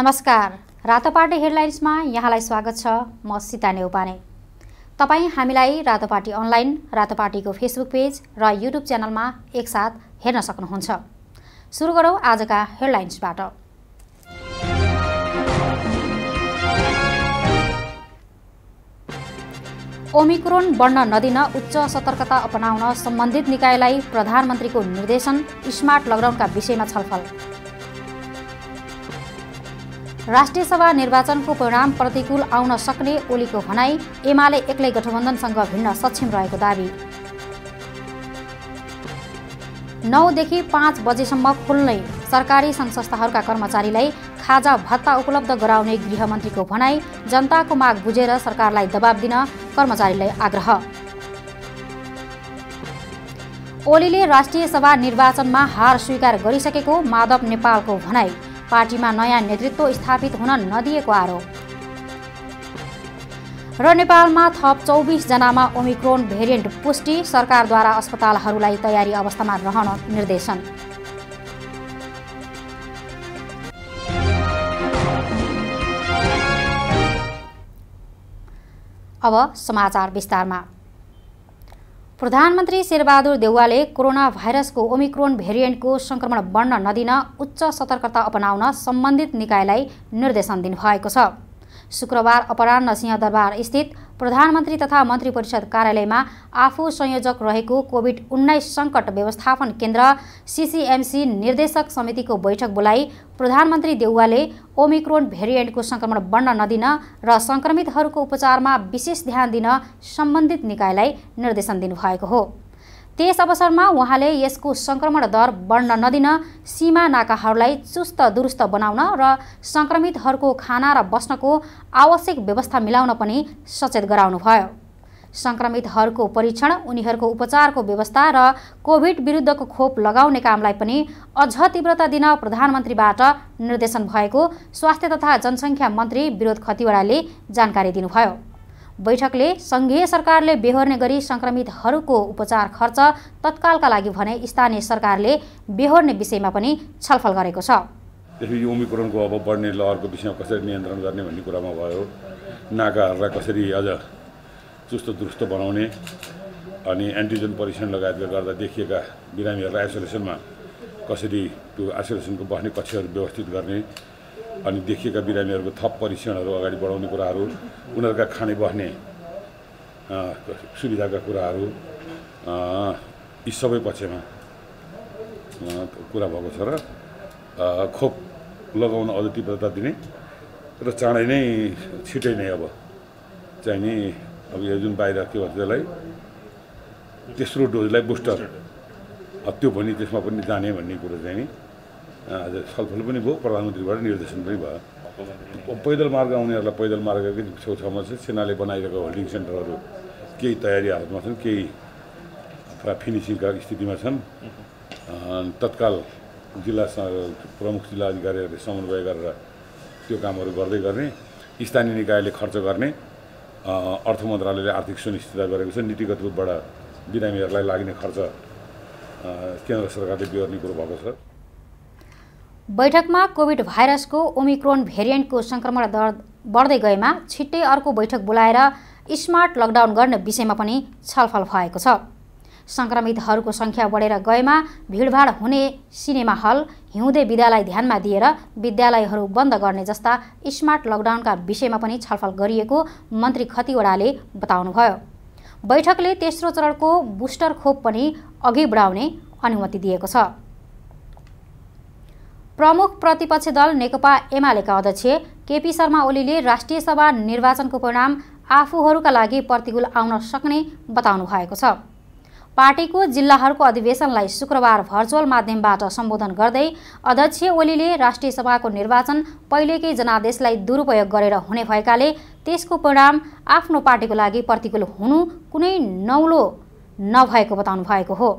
नमस्कार रातोपाटी हेडलाइन्समा यहाँलाई स्वागत छ म सीता नेउपाने तपाईँ हामीलाई रातोपाटी अनलाइन रातोपाटीको फेसबुक पेज र युट्युब च्यानलमा एकसाथ हेर्न सक्नुहुन्छ सुरु गरौँ आजका हेडलाइन्सबाट ओमिक्रोन बढ्न नदिन उच्च सतर्कता अपनाउन सम्बन्धित निकायलाई प्रधानमन्त्रीको निर्देशन स्मार्ट लकडाउनका विषयमा छलफल राष्ट्रिय सभा निर्वाचनको परिणाम प्रतिकूल आउन सक्ने ओलीको भनाई एमाले एक्लै गठबन्धनसँग भिन्न सक्षम रहेको दावी नौदेखि पाँच बजेसम्म खुल्ने सरकारी सङ्घ संस्थाहरूका कर्मचारीलाई खाजा भत्ता उपलब्ध गराउने गृहमन्त्रीको भनाई जनताको माग बुझेर सरकारलाई दबाब दिन कर्मचारीलाई आग्रह ओलीले राष्ट्रिय सभा निर्वाचनमा हार स्वीकार गरिसकेको माधव नेपालको भनाई पार्टीमा नयाँ नेतृत्व स्थापित हुन नदिएको आरोप र नेपालमा थप जनामा ओमिक्रोन भेरिएन्ट पुष्टि सरकारद्वारा अस्पतालहरूलाई तयारी अवस्थामा रहन निर्देशन अब समाचार विस्तारमा प्रधानमन्त्री शेरबहादुर देउवाले कोरोना भाइरसको ओमिक्रोन भेरिएन्टको सङ्क्रमण बढ्न नदिन उच्च सतर्कता अपनाउन सम्बन्धित निकायलाई निर्देशन दिनुभएको छ शुक्रबार अपरान्न सिंहदरबार स्थित प्रधानमन्त्री तथा मन्त्री परिषद कार्यालयमा आफू संयोजक रहेको कोभिड उन्नाइस सङ्कट व्यवस्थापन केन्द्र सिसिएमसी निर्देशक समितिको बैठक बोलाई प्रधानमन्त्री देउवाले ओमिक्रोन भेरिएन्टको सङ्क्रमण बढ्न नदिन र सङ्क्रमितहरूको उपचारमा विशेष ध्यान दिन सम्बन्धित निकायलाई निर्देशन दिनुभएको हो त्यस अवसरमा उहाँले यसको सङ्क्रमण दर बढ्न नदिन सीमा नाकाहरूलाई चुस्त दुरुस्त बनाउन र सङ्क्रमितहरूको खाना र बस्नको आवश्यक व्यवस्था मिलाउन पनि सचेत गराउनुभयो सङ्क्रमितहरूको परीक्षण उनीहरूको उपचारको व्यवस्था र कोभिड विरुद्धको खोप लगाउने कामलाई पनि अझ तीव्रता दिन प्रधानमन्त्रीबाट निर्देशन भएको स्वास्थ्य तथा जनसङ्ख्या मन्त्री विरोध खतिवडाले जानकारी दिनुभयो बैठकले सङ्घीय सरकारले बेहोर्ने गरी सङ्क्रमितहरूको उपचार खर्च तत्कालका लागि भने स्थानीय सरकारले बेहोर्ने विषयमा पनि छलफल गरेको छ त्यसपछि ओमिक्रोनको अब बढ्ने लहरको विषयमा कसरी नियन्त्रण गर्ने भन्ने कुरामा भयो नाकाहरूलाई कसरी अझ चुस्त दुरुस्त बनाउने अनि एन्टिजेन परीक्षण लगायतले गर्दा देखिएका बिरामीहरूलाई आइसोलेसनमा कसरी त्यो आइसोलेसनको बस्ने कक्षहरू व्यवस्थित गर्ने अनि देखिएका बिरामीहरूको थप परीक्षणहरू अगाडि बढाउने कुराहरू उनीहरूका खाने बस्ने सुविधाका कुराहरू यी सबै पक्षमा कुरा भएको छ र खोप लगाउन अझ तीव्रता दिने र चाँडै नै छिटै नै अब चाहिँ नि अब यो जुन बाहिर के भन्छ त्यसलाई तेस्रो डोजलाई बुस्टर त्यो पनि त्यसमा पनि जाने भन्ने कुरो चाहिँ नि छलफल पनि भयो प्रधानमन्त्रीबाट निर्देशन पनि भयो पैदल मार्ग आउनेहरूलाई पैदल मार्गकै छेउछाउमा चाहिँ सेनाले बनाइरहेको होल्डिङ सेन्टरहरू केही तयारी हालतमा छन् केही फिनिसिङका स्थितिमा छन् तत्काल जिल्ला प्रमुख जिल्ला अधिकारीहरूले समन्वय गरेर त्यो कामहरू गर्दै गर्ने स्थानीय निकायले खर्च गर्ने अर्थ मन्त्रालयले आर्थिक सुनिश्चितता गरेको छ नीतिगत रूपबाट बिरामीहरूलाई लाग्ने खर्च केन्द्र सरकारले बिहोर्ने कुरो भएको छ बैठकमा कोभिड भाइरसको ओमिक्रोन भेरिएन्टको सङ्क्रमण दर बढ्दै गएमा छिट्टै अर्को बैठक बोलाएर स्मार्ट लकडाउन गर्ने विषयमा पनि छलफल भएको छ सङ्क्रमितहरूको सङ्ख्या बढेर गएमा भिडभाड हुने सिनेमा हल हिउँदे विद्यालय ध्यानमा दिएर विद्यालयहरू बन्द गर्ने जस्ता स्मार्ट लकडाउनका विषयमा पनि छलफल गरिएको मन्त्री खतिवडाले बताउनुभयो बैठकले तेस्रो चरणको बुस्टर खोप पनि अघि बढाउने अनुमति दिएको छ प्रमुख प्रतिपक्षी दल नेकपा एमालेका अध्यक्ष केपी शर्मा ओलीले राष्ट्रिय सभा निर्वाचनको परिणाम आफूहरूका लागि प्रतिकूल आउन सक्ने बताउनु भएको छ पार्टीको जिल्लाहरूको अधिवेशनलाई शुक्रबार भर्चुअल माध्यमबाट सम्बोधन गर्दै अध्यक्ष ओलीले राष्ट्रिय सभाको निर्वाचन पहिलेकै जनादेशलाई दुरुपयोग गरेर हुने भएकाले त्यसको परिणाम आफ्नो पार्टीको लागि प्रतिकूल हुनु कुनै नौलो नभएको बताउनु भएको हो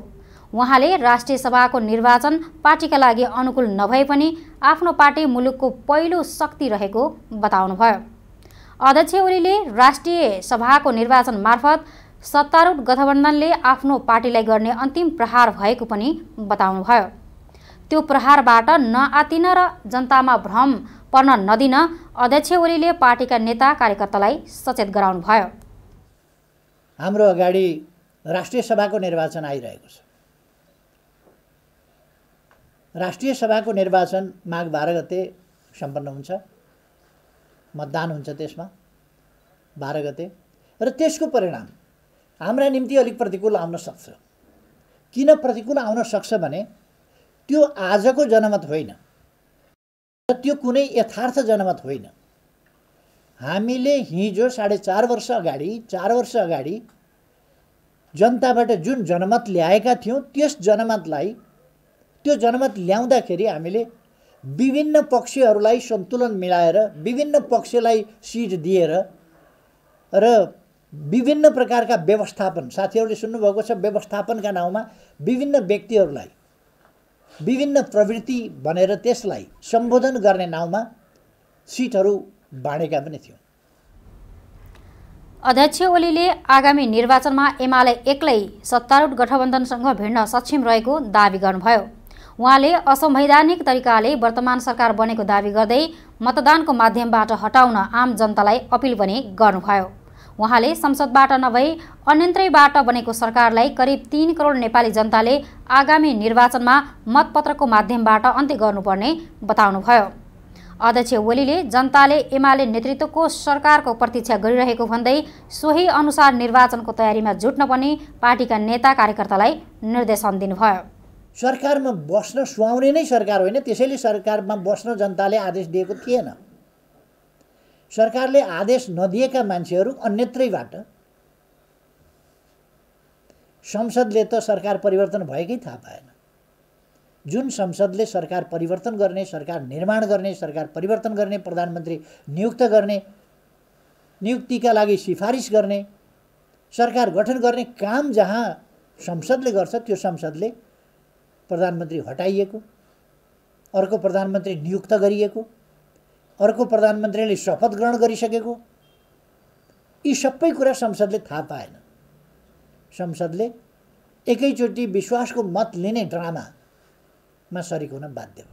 उहाँले राष्ट्रिय सभाको निर्वाचन पार्टीका लागि अनुकूल नभए पनि आफ्नो पार्टी मुलुकको पहिलो शक्ति रहेको बताउनुभयो अध्यक्ष ओलीले राष्ट्रिय सभाको निर्वाचन मार्फत सत्तारूढ गठबन्धनले आफ्नो पार्टीलाई गर्ने अन्तिम प्रहार भएको पनि बताउनुभयो त्यो प्रहारबाट नआतिन र जनतामा भ्रम पर्न नदिन अध्यक्ष ओलीले पार्टीका नेता कार्यकर्तालाई सचेत गराउनुभयो हाम्रो अगाडि राष्ट्रिय सभाको निर्वाचन आइरहेको छ राष्ट्रिय सभाको निर्वाचन माघ बाह्र गते सम्पन्न हुन्छ मतदान हुन्छ त्यसमा बाह्र गते र त्यसको परिणाम हाम्रा निम्ति अलिक प्रतिकूल आउन सक्छ किन प्रतिकूल आउन सक्छ भने त्यो आजको जनमत होइन र त्यो कुनै यथार्थ जनमत होइन हामीले हिजो साढे चार वर्ष अगाडि चार वर्ष अगाडि जनताबाट जुन जनमत ल्याएका थियौँ त्यस जनमतलाई त्यो जनमत ल्याउँदाखेरि हामीले विभिन्न पक्षहरूलाई सन्तुलन मिलाएर विभिन्न पक्षलाई सिट दिएर र विभिन्न प्रकारका व्यवस्थापन साथीहरूले सुन्नुभएको छ व्यवस्थापनका नाउँमा विभिन्न व्यक्तिहरूलाई विभिन्न प्रवृत्ति भनेर त्यसलाई सम्बोधन गर्ने नाउँमा सिटहरू बाँडेका पनि थियौँ अध्यक्ष ओलीले आगामी निर्वाचनमा एमाले एक्लै सत्तारूढ गठबन्धनसँग भिड्न सक्षम रहेको दावी गर्नुभयो उहाँले असंवैधानिक तरिकाले वर्तमान सरकार बनेको दावी गर्दै मतदानको माध्यमबाट हटाउन आम जनतालाई अपिल पनि गर्नुभयो उहाँले संसदबाट नभई अन्यन्त्रैबाट बनेको सरकारलाई करिब तीन करोड नेपाली जनताले आगामी निर्वाचनमा मतपत्रको माध्यमबाट अन्त्य गर्नुपर्ने बताउनुभयो अध्यक्ष ओलीले जनताले एमाले नेतृत्वको सरकारको प्रतीक्षा गरिरहेको भन्दै सोही अनुसार निर्वाचनको तयारीमा जुट्न पनि पार्टीका नेता कार्यकर्तालाई निर्देशन दिनुभयो सरकारमा बस्न सुहाउने नै सरकार होइन त्यसैले सरकारमा बस्न जनताले आदेश दिएको थिएन सरकारले आदेश नदिएका मान्छेहरू अन्यत्रैबाट संसदले त सरकार परिवर्तन भएकै थाहा पाएन जुन संसदले सरकार परिवर्तन गर्ने सरकार निर्माण गर्ने सरकार परिवर्तन गर्ने प्रधानमन्त्री नियुक्त गर्ने नियुक्तिका लागि सिफारिस गर्ने सरकार गठन गर्ने काम जहाँ संसदले गर्छ त्यो संसदले प्रधानमन्त्री हटाइएको अर्को प्रधानमन्त्री नियुक्त गरिएको अर्को प्रधानमन्त्रीले शपथ ग्रहण गरिसकेको यी सबै कुरा संसदले थाहा पाएन संसदले एकैचोटि विश्वासको मत लिने ड्रामामा सरिक हुन बाध्य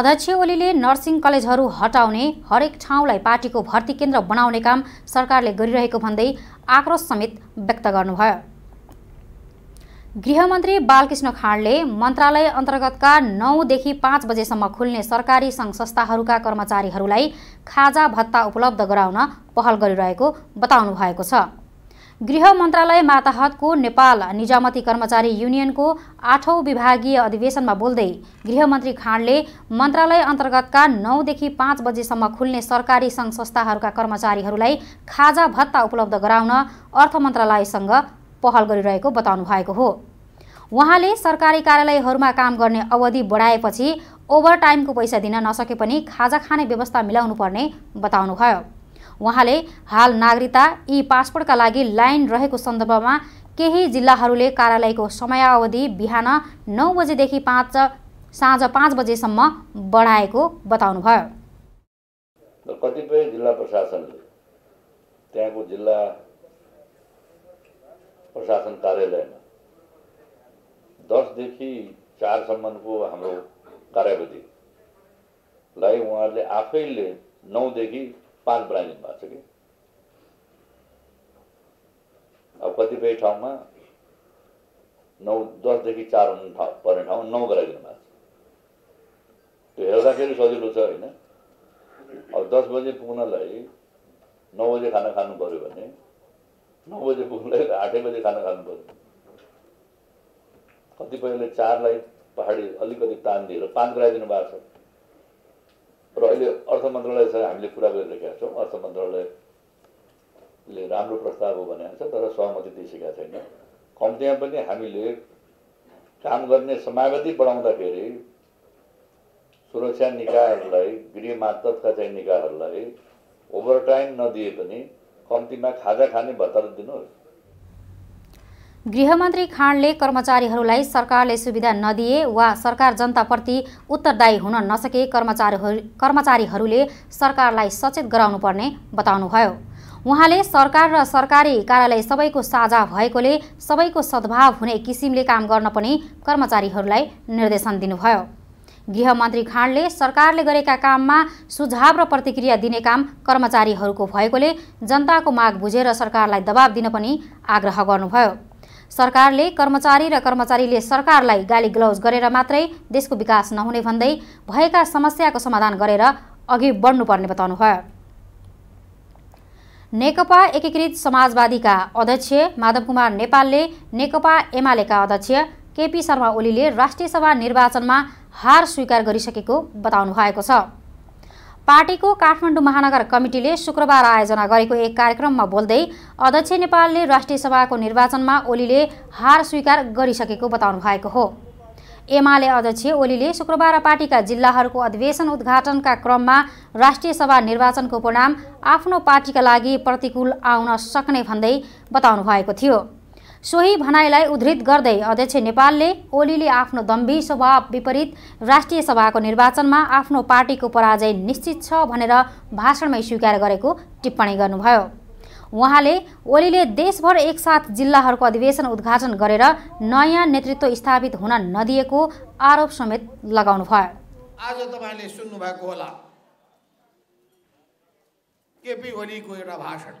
अध्यक्ष ओलीले नर्सिङ कलेजहरू हटाउने हरेक ठाउँलाई पार्टीको भर्ती केन्द्र बनाउने काम सरकारले गरिरहेको भन्दै आक्रोश समेत व्यक्त गर्नुभयो गृहमन्त्री बालकृष्ण खाँडले मन्त्रालय अन्तर्गतका नौदेखि पाँच बजेसम्म खुल्ने सरकारी सङ्घ संस्थाहरूका कर्मचारीहरूलाई खाजा भत्ता उपलब्ध गराउन पहल गरिरहेको बताउनु भएको छ गृह मन्त्रालय माताहतको नेपाल निजामती कर्मचारी युनियनको आठौँ विभागीय अधिवेशनमा बोल्दै गृहमन्त्री खाँडले मन्त्रालय अन्तर्गतका नौदेखि पाँच बजेसम्म खुल्ने सरकारी सङ्घ संस्थाहरूका कर्मचारीहरूलाई खाजा भत्ता उपलब्ध गराउन अर्थ मन्त्रालयसँग पहल गरिरहेको बताउनु भएको हो उहाँले सरकारी कार्यालयहरूमा काम गर्ने अवधि बढाएपछि ओभरटाइमको पैसा दिन नसके पनि खाजा खाने व्यवस्था मिलाउनु पर्ने बताउनुभयो उहाँले हाल नागरिकता ई पासपोर्टका लागि लाइन रहेको सन्दर्भमा केही जिल्लाहरूले कार्यालयको समयावधि बिहान नौ बजेदेखि पाँच साँझ पाँच बजेसम्म बढाएको बताउनुभयो कतिपय जिल्ला प्रशासनले त्यहाँको जिल्ला प्रशासन कार्यालयमा दसदेखि चारसम्मको हाम्रो कार्यावधिलाई उहाँहरूले आफैले नौदेखि पाँच बनाइदिनु भएको छ कि अब कतिपय ठाउँमा नौ दसदेखि चार हुनु ठाउँ पर्ने ठाउँ नौ गराइदिनु भएको छ त्यो हेर्दाखेरि सजिलो छ होइन अब दस बजे पुग्नलाई नौ बजे खाना खानु पऱ्यो भने नौ बजे पुग्नुलाई आठै बजे खाना खानु पर्यो कतिपयले चारलाई पहाडी अलिकति तान दिएर पाँच गराइदिनु भएको छ र अहिले अर्थ मन्त्रालय मन्त्रालयसँग हामीले कुरा गरिरहेका छौँ अर्थ मन्त्रालयले राम्रो प्रस्ताव हो भनेको छ तर सहमति दिइसकेका छैन कम्तीमा पनि हामीले काम गर्ने समावधि बढाउँदाखेरि सुरक्षा निकायहरूलाई गृह मातका चाहिँ निकायहरूलाई ओभरटाइम नदिए पनि कम्तीमा खाजा खाने भत्ता दिनुहोस् गृहमन्त्री खाँडले कर्मचारीहरूलाई सरकारले सुविधा नदिए वा सरकार जनताप्रति उत्तरदायी हुन नसके कर्मचारीहरू कर्मचारीहरूले सरकारलाई सचेत गराउनुपर्ने बताउनुभयो उहाँले सरकार र सरकारी कार्यालय सबैको साझा भएकोले सबैको सद्भाव हुने किसिमले काम गर्न पनि कर्मचारीहरूलाई निर्देशन दिनुभयो गृहमन्त्री खाँडले सरकारले गरेका काममा सुझाव र प्रतिक्रिया दिने काम कर्मचारीहरूको भएकोले जनताको माग बुझेर सरकारलाई दबाब दिन पनि आग्रह गर्नुभयो सरकारले कर्मचारी र कर्मचारीले सरकारलाई गाली ग्लौज गरेर मात्रै देशको विकास नहुने भन्दै भएका समस्याको समाधान गरेर अघि बढ्नुपर्ने बताउनुभयो नेकपा एकीकृत समाजवादीका अध्यक्ष माधव कुमार नेपालले नेकपा एमालेका अध्यक्ष केपी शर्मा ओलीले राष्ट्रिय सभा निर्वाचनमा हार स्वीकार गरिसकेको बताउनु भएको छ पार्टीको काठमाडौँ महानगर कमिटीले शुक्रबार आयोजना गरेको एक कार्यक्रममा बोल्दै अध्यक्ष नेपालले राष्ट्रिय सभाको निर्वाचनमा ओलीले हार स्वीकार गरिसकेको बताउनु भएको हो एमाले अध्यक्ष ओलीले शुक्रबार पार्टीका जिल्लाहरूको अधिवेशन उद्घाटनका क्रममा राष्ट्रिय सभा निर्वाचनको परिणाम आफ्नो पार्टीका लागि प्रतिकूल आउन सक्ने भन्दै बताउनु भएको थियो सोही भनाइलाई उद्धृत गर्दै अध्यक्ष नेपालले ओलीले आफ्नो दम्भी स्वभाव विपरीत राष्ट्रिय सभाको निर्वाचनमा आफ्नो पार्टीको पराजय निश्चित छ भनेर भाषणमै स्वीकार गरेको टिप्पणी गर्नुभयो उहाँले ओलीले देशभर एकसाथ जिल्लाहरूको अधिवेशन उद्घाटन गरेर नयाँ नेतृत्व स्थापित हुन नदिएको आरोप समेत लगाउनु भयो आज तपाईँले सुन्नुभएको होला केपी ओलीको एउटा भाषण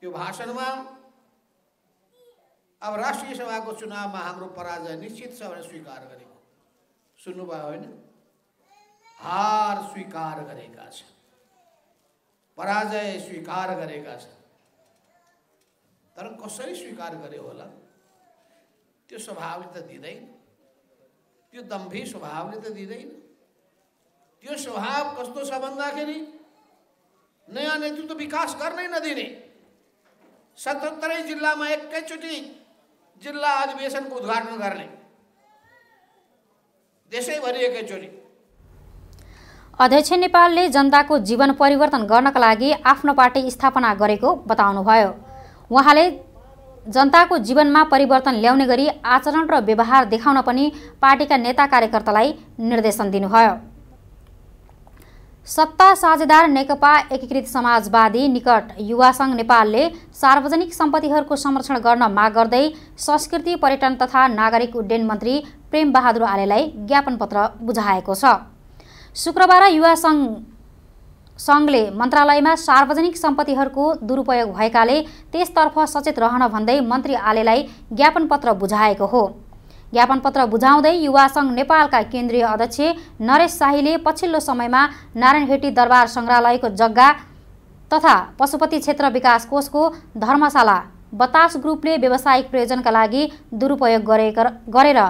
त्यो भाषणमा अब राष्ट्रिय सभाको चुनावमा हाम्रो पराजय निश्चित छ भनेर स्वीकार गरेको सुन्नुभयो होइन हार स्वीकार गरेका छन् पराजय स्वीकार गरेका छन् तर कसरी स्वीकार गरे होला त्यो स्वभावले त दिँदैन त्यो दम्भी स्वभावले त दिँदैन त्यो स्वभाव कस्तो छ भन्दाखेरि नयाँ नेतृत्व विकास गर्नै नदिने सतहत्तरै जिल्लामा एकैचोटि जिल्ला अधिवेशनको उद्घाटन गर्ने देशैभरि एकैचोटि अध्यक्ष नेपालले जनताको जीवन परिवर्तन गर्नका लागि आफ्नो पार्टी स्थापना गरेको बताउनुभयो उहाँले जनताको जीवनमा परिवर्तन ल्याउने गरी आचरण र व्यवहार देखाउन पनि पार्टीका नेता कार्यकर्तालाई निर्देशन दिनुभयो सत्ता साझेदार नेकपा एकीकृत समाजवादी निकट युवा सङ्घ नेपालले सार्वजनिक सम्पत्तिहरूको संरक्षण गर्न माग गर्दै संस्कृति पर्यटन तथा नागरिक उड्डयन मन्त्री प्रेमबहादुर आलेलाई ज्ञापन पत्र बुझाएको छ शुक्रबार युवा सङ्घ सङ्घले मन्त्रालयमा सार्वजनिक सम्पत्तिहरूको दुरुपयोग भएकाले त्यसतर्फ सचेत रहन भन्दै मन्त्री आलेलाई ज्ञापन पत्र बुझाएको हो ज्ञापन पत्र बुझाउँदै युवा सङ्घ नेपालका केन्द्रीय अध्यक्ष नरेश शाहीले पछिल्लो समयमा नारायणहेटी दरबार सङ्ग्रहालयको जग्गा तथा पशुपति क्षेत्र विकास कोषको धर्मशाला बतास ग्रुपले व्यावसायिक प्रयोजनका लागि दुरुपयोग गरेर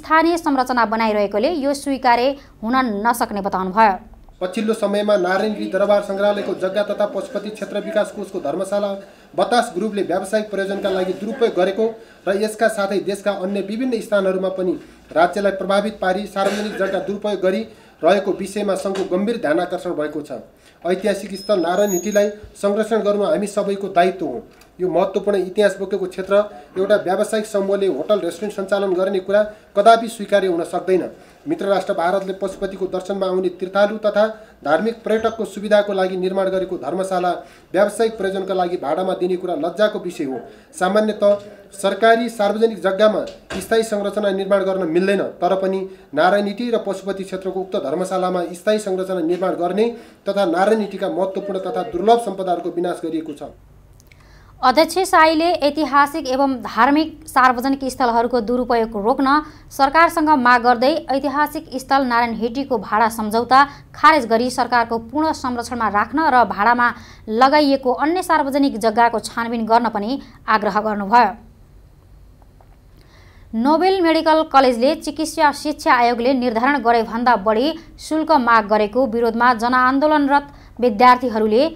स्थानीय संरचना बनाइरहेकोले यो स्वीकार्य हुन नसक्ने बताउनुभयो पछिल्लो समयमा नारायणगिरी दरबार सङ्ग्रहालयको जग्गा तथा पशुपति क्षेत्र विकास कोषको धर्मशाला बतास ग्रुपले व्यावसायिक प्रयोजनका लागि दुरुपयोग गरेको र यसका साथै देशका अन्य विभिन्न स्थानहरूमा पनि राज्यलाई प्रभावित पारी सार्वजनिक जग्गा दुरुपयोग गरी रहेको विषयमा सङ्घको गम्भीर ध्यान आकर्षण भएको छ ऐतिहासिक स्थल नारायण हिटीलाई संरक्षण गर्नु हामी सबैको दायित्व हो यो महत्त्वपूर्ण इतिहास बोकेको क्षेत्र एउटा व्यावसायिक समूहले होटल रेस्टुरेन्ट सञ्चालन गर्ने कुरा कदापि स्वीकार्य हुन सक्दैन मित्र राष्ट्र भारतले पशुपतिको दर्शनमा आउने तीर्थालु तथा धार्मिक पर्यटकको सुविधाको लागि निर्माण गरेको धर्मशाला व्यावसायिक प्रयोजनका लागि भाडामा दिने कुरा लज्जाको विषय हो सामान्यत सरकारी सार्वजनिक जग्गामा स्थायी संरचना निर्माण गर्न मिल्दैन तर पनि नारायणीटी र पशुपति क्षेत्रको उक्त धर्मशालामा स्थायी संरचना निर्माण गर्ने तथा नारायणीटीका महत्त्वपूर्ण तथा दुर्लभ सम्पदाहरूको विनाश गरिएको छ अध्यक्ष साईले ऐतिहासिक एवं धार्मिक सार्वजनिक स्थलहरूको दुरुपयोग रोक्न सरकारसँग माग गर्दै ऐतिहासिक स्थल नारायण हेटीको भाडा सम्झौता खारेज गरी सरकारको पूर्ण संरक्षणमा राख्न र भाडामा लगाइएको अन्य सार्वजनिक जग्गाको छानबिन गर्न पनि आग्रह गर्नुभयो नोबेल मेडिकल कलेजले चिकित्सा शिक्षा आयोगले निर्धारण गरेभन्दा बढी शुल्क माग गरेको विरोधमा जनआन्दोलनरत विद्यार्थीहरूले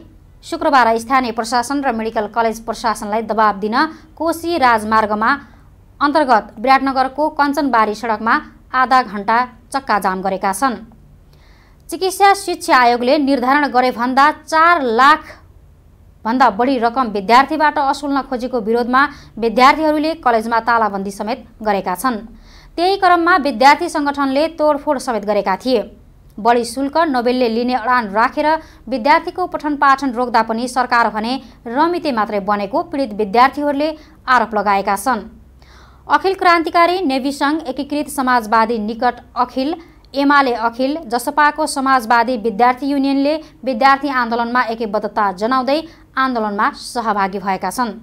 शुक्रबार स्थानीय प्रशासन र मेडिकल कलेज प्रशासनलाई दबाब दिन कोशी राजमार्गमा अन्तर्गत विराटनगरको कञ्चनबारी सडकमा आधा घण्टा चक्काजाम गरेका छन् चिकित्सा शिक्षा आयोगले निर्धारण गरेभन्दा भन्दा चार लाख भन्दा बढी रकम विद्यार्थीबाट असुल्न खोजेको विरोधमा विद्यार्थीहरूले कलेजमा तालाबन्दी समेत गरेका छन् त्यही क्रममा विद्यार्थी सङ्गठनले तोडफोड समेत गरेका थिए बढी शुल्क नोबेलले लिने अडान राखेर विद्यार्थीको पठन पाठन रोक्दा पनि सरकार भने रमिते मात्रै बनेको पीडित विद्यार्थीहरूले आरोप लगाएका छन् अखिल क्रान्तिकारी नेभी सङ्घ एकीकृत समाजवादी निकट अखिल एमाले अखिल जसपाको समाजवादी विद्यार्थी युनियनले विद्यार्थी आन्दोलनमा एकीबद्धता जनाउँदै आन्दोलनमा सहभागी भएका छन्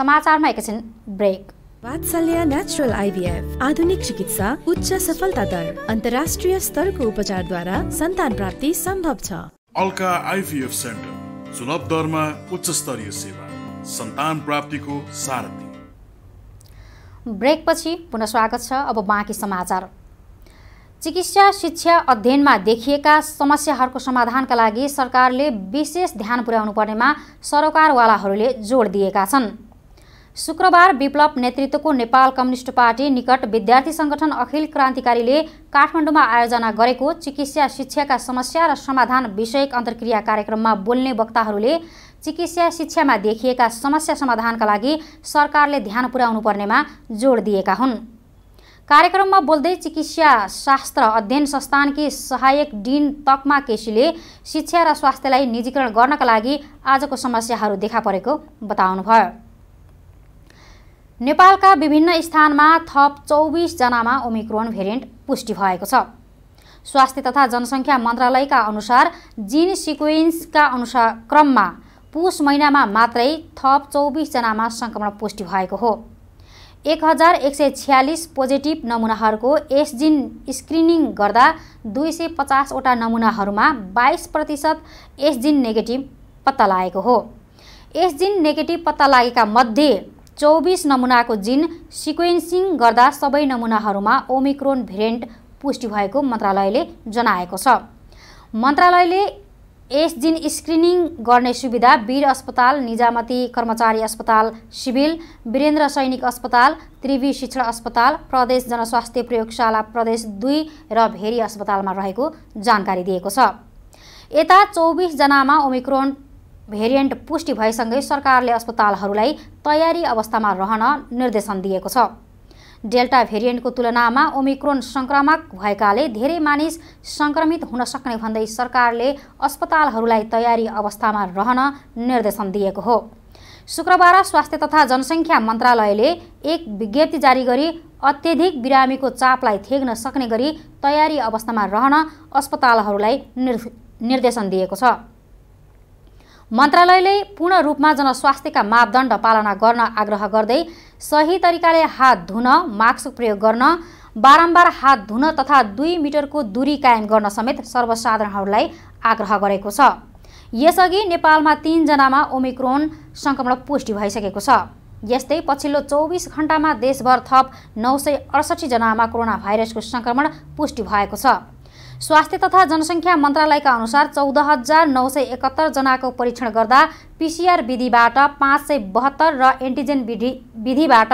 समाचारमा एकछिन ब्रेक वात्सल्य नेचुरल आइभीएफ आधुनिक चिकित्सा उच्च सफलता दर अन्तर्राष्ट्रिय स्तरको उपचारद्वारा सन्तान प्राप्ति सम्भव छ अल्का आइभीएफ सेन्टर सुलभ दरमा उच्च स्तरीय सेवा सन्तान प्राप्तिको सारथी ब्रेकपछि पुनः स्वागत छ अब बाँकी समाचार चिकित्सा शिक्षा अध्ययनमा देखिएका समस्याहरूको समाधानका लागि सरकारले विशेष ध्यान पुर्याउनु पर्नेमा सरकारवालाहरूले जोड दिएका छन् शुक्रबार विप्लव नेतृत्वको नेपाल कम्युनिस्ट पार्टी निकट विद्यार्थी सङ्गठन अखिल क्रान्तिकारीले काठमाडौँमा आयोजना गरेको चिकित्सा शिक्षाका समस्या र समाधान विषयक अन्तर्क्रिया कार्यक्रममा बोल्ने वक्ताहरूले चिकित्सा शिक्षामा देखिएका समस्या समाधानका लागि सरकारले ध्यान पुर्याउनु पर्नेमा जोड दिएका हुन् कार्यक्रममा बोल्दै चिकित्सा शास्त्र अध्ययन संस्थानकी सहायक डिन तक्मा केसीले शिक्षा र स्वास्थ्यलाई निजीकरण गर्नका लागि आजको समस्याहरू देखा परेको बताउनुभयो नेपालका विभिन्न स्थानमा थप चौबिसजनामा ओमिक्रोन भेरिएन्ट पुष्टि भएको छ स्वास्थ्य तथा जनसङ्ख्या मन्त्रालयका अनुसार जिन सिक्वेन्सका अनुसार क्रममा पुष महिनामा मात्रै थप चौबिसजनामा सङ्क्रमण पुष्टि भएको हो एक हजार एक सय छ्यालिस पोजिटिभ नमुनाहरूको एस जिन स्क्रिनिङ गर्दा दुई सय पचासवटा नमुनाहरूमा बाइस प्रतिशत एस जिन नेगेटिभ पत्ता लागेको हो एस जिन नेगेटिभ पत्ता लागेका मध्ये चौबिस नमुनाको जिन सिक्वेन्सिङ गर्दा सबै नमुनाहरूमा ओमिक्रोन भेरिएन्ट पुष्टि भएको मन्त्रालयले जनाएको छ मन्त्रालयले यस जिन स्क्रिनिङ गर्ने सुविधा वीर अस्पताल निजामती कर्मचारी अस्पताल सिभिल वीरेन्द्र सैनिक अस्पताल त्रिवी शिक्षण अस्पताल प्रदेश जनस्वास्थ्य प्रयोगशाला प्रदेश दुई र भेरी अस्पतालमा रहेको जानकारी दिएको छ यता चौबिसजनामा ओमिक्रोन भेरिएन्ट पुष्टि भएसँगै सरकारले अस्पतालहरूलाई तयारी अवस्थामा रहन निर्देशन दिएको छ डेल्टा भेरिएन्टको तुलनामा ओमिक्रोन सङ्क्रामक भएकाले धेरै मानिस सङ्क्रमित हुन सक्ने भन्दै सरकारले अस्पतालहरूलाई तयारी अवस्थामा रहन निर्देशन दिएको हो शुक्रबार स्वास्थ्य तथा जनसङ्ख्या मन्त्रालयले एक विज्ञप्ति जारी गरी अत्यधिक बिरामीको चापलाई थेग्न सक्ने गरी तयारी अवस्थामा रहन अस्पतालहरूलाई निर्देशन दिएको छ मन्त्रालयले पूर्ण रूपमा जनस्वास्थ्यका मापदण्ड पालना गर्न आग्रह गर्दै सही तरिकाले हात धुन मास्क प्रयोग गर्न बारम्बार हात धुन तथा दुई मिटरको दूरी कायम गर्न समेत सर्वसाधारणहरूलाई आग्रह गरेको छ यसअघि नेपालमा तिनजनामा ओमिक्रोन सङ्क्रमण पुष्टि भइसकेको छ यस्तै पछिल्लो चौबिस घण्टामा देशभर थप नौ सय अडसठीजनामा कोरोना भाइरसको सङ्क्रमण पुष्टि भएको छ स्वास्थ्य तथा जनसङ्ख्या मन्त्रालयका अनुसार चौध हजार नौ सय एकहत्तर जनाको परीक्षण गर्दा पिसिआर विधिबाट पाँच सय बहत्तर र एन्टिजेन विधि विधिबाट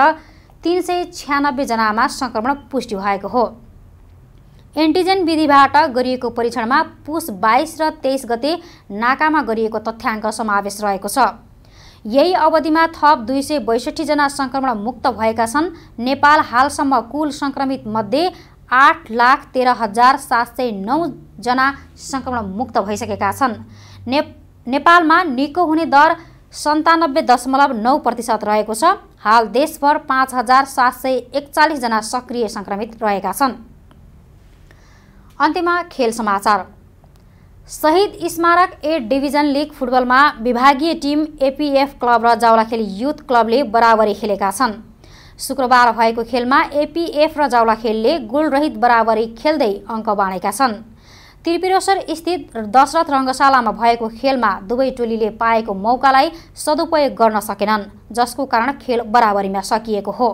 तिन सय छ्यानब्बेजनामा सङ्क्रमण पुष्टि भएको हो एन्टिजेन विधिबाट गरिएको परीक्षणमा पुस बाइस र तेइस गते नाकामा गरिएको तथ्याङ्क समावेश रहेको छ यही अवधिमा थप दुई सय बैसठीजना सङ्क्रमण मुक्त भएका छन् नेपाल हालसम्म कुल सङ्क्रमित मध्ये आठ लाख तेह्र हजार सात सय नौजना सङ्क्रमणमुक्त भइसकेका छन् ने नेपालमा निको हुने दर सन्तानब्बे दशमलव नौ प्रतिशत रहेको छ हाल देशभर पाँच हजार सात सय एकचालिसजना सक्रिय सङ्क्रमित रहेका छन् अन्त्यमा खेल समाचार शहीद स्मारक ए डिभिजन लिग फुटबलमा विभागीय टिम एपिएफ क्लब र जावलाखेल युथ क्लबले बराबरी खेलेका छन् शुक्रबार भएको खेलमा एपिएफ र जाउला खेलले गोलरहित बराबरी खेल्दै अङ्क बाँडेका छन् त्रिपिरोसर स्थित दशरथ रङ्गशालामा भएको खेलमा दुवै टोलीले पाएको मौकालाई सदुपयोग गर्न सकेनन् जसको कारण खेल बराबरीमा सकिएको हो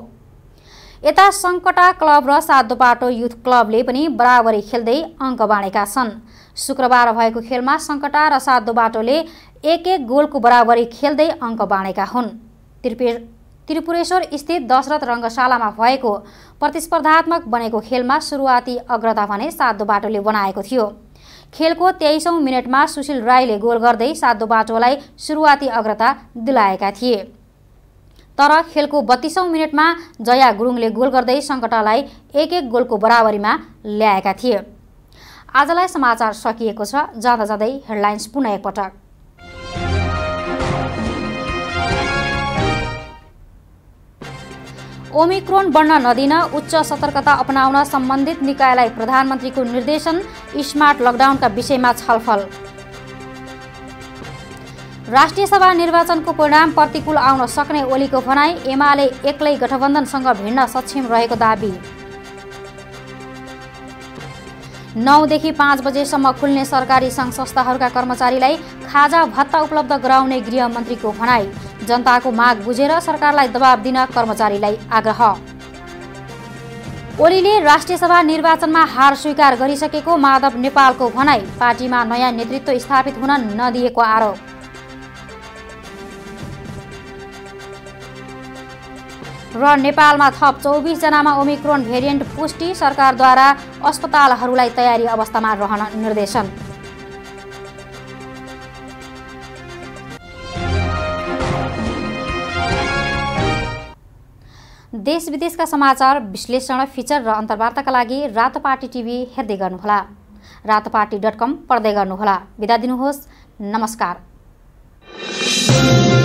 यता सङ्कटा क्लब र सातोपाटो युथ क्लबले पनि बराबरी खेल्दै अङ्क बाँडेका छन् शुक्रबार भएको खेलमा सङ्कटा र सातो बाटोले एक एक गोलको बराबरी खेल्दै अङ्क बाँडेका हुन् त्रिपे त्रिपुरेश्वर स्थित दशरथ रङ्गशालामा भएको प्रतिस्पर्धात्मक बनेको खेलमा सुरुवाती अग्रता भने सातो बाटोले बनाएको थियो खेलको तेइसौँ मिनटमा सुशील राईले गोल गर्दै सातो बाटोलाई सुरुवाती अग्रता दिलाएका थिए तर खेलको बत्तीसौँ मिनटमा जया गुरुङले गोल गर्दै सङ्कटलाई एक एक गोलको बराबरीमा ल्याएका थिए आजलाई समाचार सकिएको छ जाँदा जाँदै हेडलाइन्स पुनः एकपटक ओमिक्रोन बढ्न नदिन उच्च सतर्कता अपनाउन सम्बन्धित निकायलाई प्रधानमन्त्रीको निर्देशन स्मार्ट लकडाउनका विषयमा छलफल राष्ट्रिय सभा निर्वाचनको परिणाम प्रतिकूल आउन सक्ने ओलीको भनाई एमाले एक्लै गठबन्धनसँग भिड्न सक्षम रहेको दावी नौदेखि पाँच बजेसम्म खुल्ने सरकारी सङ्घ संस्थाहरूका कर्मचारीलाई खाजा भत्ता उपलब्ध गराउने गृहमन्त्रीको भनाई जनताको माग बुझेर सरकारलाई दबाब दिन कर्मचारीलाई आग्रह ओलीले राष्ट्रिय सभा निर्वाचनमा हार स्वीकार गरिसकेको माधव नेपालको भनाई पार्टीमा नयाँ नेतृत्व स्थापित हुन नदिएको आरोप र नेपालमा थप चौबिसजनामा ओमिक्रोन भेरिएन्ट पुष्टि सरकारद्वारा अस्पतालहरूलाई तयारी अवस्थामा रहन निर्देशन देश विदेशका समाचार विश्लेषण फिचर र अन्तर्वार्ताका लागि रातो पार्टी टिभी हेर्दै गर्नुहोला रातो पार्टी डट कम पढ्दै गर्नुहोला बिदा दिनुहोस् नमस्कार